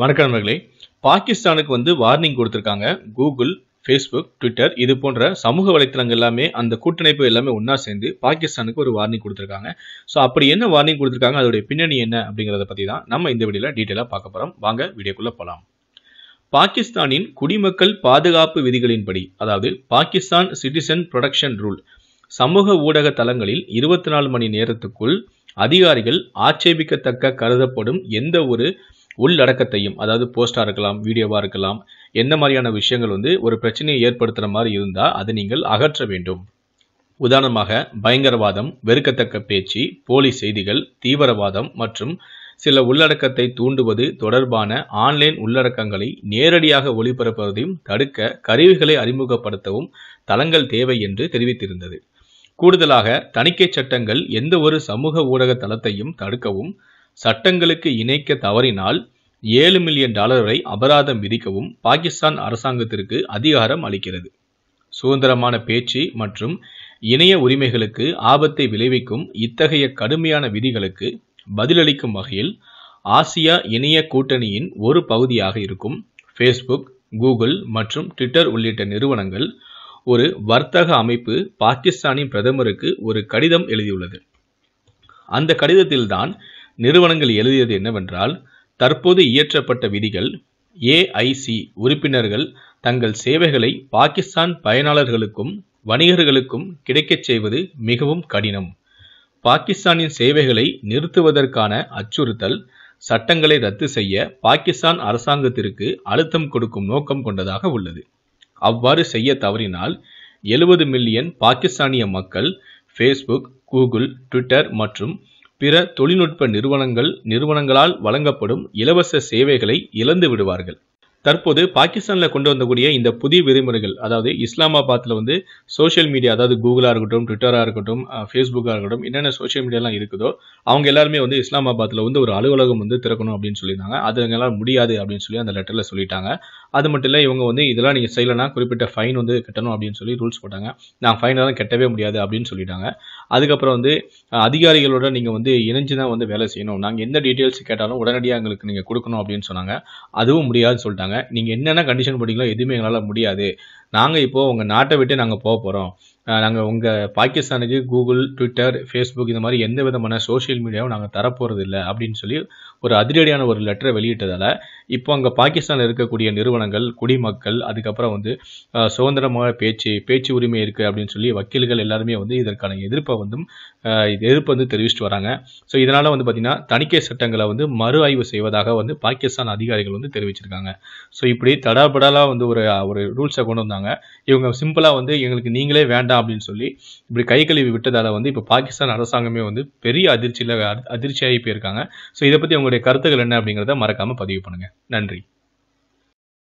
வணக்கம் நண்பர்களே பாகிஸ்தானுக்கு வந்து வார்னிங் கொடுத்துருக்காங்க கூகுள் ஃபேஸ்புக் ட்விட்டர் இது போன்ற சமூக வலைத்தளங்கள் எல்லாமே அந்த கூட்டணிப்பு எல்லாமே ஒன்றா சேர்ந்து பாகிஸ்தானுக்கு ஒரு வார்னிங் கொடுத்துருக்காங்க ஸோ அப்படி என்ன வார்னிங் கொடுத்துருக்காங்க அதோடைய பின்னணி என்ன அப்படிங்கிறத பற்றி தான் நம்ம இந்த வீடியோவில் டீட்டெயிலாக பார்க்க போகிறோம் வாங்க வீடியோக்குள்ளே போகலாம் பாகிஸ்தானின் குடிமக்கள் பாதுகாப்பு விதிகளின்படி அதாவது பாகிஸ்தான் சிட்டிசன் ப்ரொடக்ஷன் ரூல் சமூக ஊடக தளங்களில் இருபத்தி நாலு மணி நேரத்துக்குள் அதிகாரிகள் ஆட்சேபிக்கத்தக்க கருதப்படும் எந்த ஒரு உள்ளடக்கத்தையும் அதாவது போஸ்டாக இருக்கலாம் வீடியோவாக இருக்கலாம் என்ன மாதிரியான விஷயங்கள் வந்து ஒரு பிரச்சனையை ஏற்படுத்துகிற மாதிரி இருந்தால் அதை நீங்கள் அகற்ற வேண்டும் உதாரணமாக பயங்கரவாதம் வெறுக்கத்தக்க பேச்சு போலி செய்திகள் தீவிரவாதம் மற்றும் சில உள்ளடக்கத்தை தூண்டுவது தொடர்பான ஆன்லைன் உள்ளடக்கங்களை நேரடியாக ஒளிபரப்புவதையும் தடுக்க கருவிகளை அறிமுகப்படுத்தவும் தளங்கள் தேவை என்று தெரிவித்திருந்தது கூடுதலாக தணிக்கை சட்டங்கள் எந்த ஒரு சமூக ஊடக தளத்தையும் தடுக்கவும் சட்டங்களுக்கு இணைக்க தவறினால் ஏழு மில்லியன் டாலர் வரை அபராதம் விதிக்கவும் பாகிஸ்தான் அரசாங்கத்திற்கு அதிகாரம் அளிக்கிறது சுதந்திரமான பேச்சு மற்றும் இணைய உரிமைகளுக்கு ஆபத்தை விளைவிக்கும் இத்தகைய கடுமையான விதிகளுக்கு பதிலளிக்கும் வகையில் ஆசியா இணைய கூட்டணியின் ஒரு பகுதியாக இருக்கும் ஃபேஸ்புக் கூகுள் மற்றும் ட்விட்டர் உள்ளிட்ட நிறுவனங்கள் ஒரு வர்த்தக அமைப்பு பாகிஸ்தானின் பிரதமருக்கு ஒரு கடிதம் எழுதியுள்ளது அந்த கடிதத்தில்தான் நிறுவனங்கள் எழுதியது என்னவென்றால் தற்போது இயற்றப்பட்ட விதிகள் ஏஐசி உறுப்பினர்கள் தங்கள் சேவைகளை பாகிஸ்தான் பயனாளர்களுக்கும் வணிகர்களுக்கும் கிடைக்கச் செய்வது மிகவும் கடினம் பாகிஸ்தானின் சேவைகளை நிறுத்துவதற்கான அச்சுறுத்தல் சட்டங்களை ரத்து செய்ய பாகிஸ்தான் அரசாங்கத்திற்கு அழுத்தம் கொடுக்கும் நோக்கம் கொண்டதாக உள்ளது அவ்வாறு செய்ய தவறினால் எழுபது மில்லியன் பாகிஸ்தானிய மக்கள் ஃபேஸ்புக் கூகுள் ட்விட்டர் மற்றும் பிற தொழில்நுட்ப நிறுவனங்கள் நிறுவனங்களால் வழங்கப்படும் இலவச சேவைகளை இழந்து விடுவார்கள் தற்போது பாகிஸ்தானில் கொண்டு வந்தக்கூடிய இந்த புதிய விதிமுறைகள் அதாவது இஸ்லாமாபாத்தில் வந்து சோஷியல் மீடியா அதாவது கூகுளாக இருக்கட்டும் ட்விட்டராக இருக்கட்டும் ஃபேஸ்புக்காக இருக்கட்டும் என்னென்ன சோஷியல் மீடியாலாம் இருக்குதோ அவங்க எல்லாருமே வந்து இஸ்லாமாபாத்தில் வந்து ஒரு அலுவலகம் வந்து திறக்கணும் அப்படின்னு சொல்லியிருந்தாங்க அது எங்களால் முடியாது அப்படின்னு சொல்லி அந்த லெட்டரில் சொல்லிட்டாங்க அது மட்டும் இல்லை இவங்க வந்து இதெல்லாம் நீங்கள் செய்யலைன்னா குறிப்பிட்ட ஃபைன் வந்து கட்டணும் அப்படின்னு சொல்லி ரூல்ஸ் போட்டாங்க நான் ஃபைனெல்லாம் கட்டவே முடியாது அப்படின்னு சொல்லிட்டாங்க அதுக்கப்புறம் வந்து அதிகாரிகளோட நீங்கள் வந்து இணைஞ்சு தான் வந்து வேலை செய்யணும் நாங்கள் எந்த டீட்டெயில்ஸ் கேட்டாலும் உடனடியாக எங்களுக்கு நீங்கள் கொடுக்கணும் அப்படின்னு சொன்னாங்க அதுவும் முடியாதுன்னு சொல்லிட்டாங்க சொல்லிட்டாங்க நீங்கள் என்னென்ன கண்டிஷன் போட்டிங்களோ எதுவுமே எங்களால் முடியாது நாங்கள் இப்போது உங்கள் நாட்டை விட்டு நாங்கள் போக போகிறோம் நாங்கள் உங்கள் பாகிஸ்தானுக்கு கூகுள் ட்விட்டர் ஃபேஸ்புக் இந்த மாதிரி எந்த விதமான சோஷியல் மீடியாவும் நாங்கள் தரப்போகிறது இல்லை அப்படின்னு சொல்லி ஒரு அதிரடியான ஒரு லெட்டரை வெளியிட்டதால் இப்போ அங்கே பாகிஸ்தானில் இருக்கக்கூடிய நிறுவனங்கள் குடிமக்கள் அதுக்கப்புறம் வந்து சுதந்திரமாக பேச்சு பேச்சு உரிமை இருக்குது அப்படின்னு சொல்லி வக்கீல்கள் எல்லாருமே வந்து இதற்கான எதிர்ப்பை வந்து எதிர்ப்பு வந்து தெரிவிச்சுட்டு வராங்க ஸோ இதனால் வந்து பார்த்திங்கன்னா தணிக்கை சட்டங்களை வந்து மறு ஆய்வு செய்வதாக வந்து பாகிஸ்தான் அதிகாரிகள் வந்து தெரிவிச்சிருக்காங்க ஸோ இப்படி தடாபடாலாக வந்து ஒரு ஒரு ரூல்ஸை கொண்டு வந்தாங்க சொல்லியிருக்காங்க இவங்க சிம்பிளாக வந்து எங்களுக்கு நீங்களே வேண்டாம் அப்படின்னு சொல்லி இப்படி கை கழுவி விட்டதால் வந்து இப்போ பாகிஸ்தான் அரசாங்கமே வந்து பெரிய அதிர்ச்சியில் அதிர்ச்சியாகி போயிருக்காங்க ஸோ இதை பற்றி உங்களுடைய கருத்துக்கள் என்ன அப்படிங்கிறத மறக்காமல் பதிவு பண்ணுங்கள் நன்றி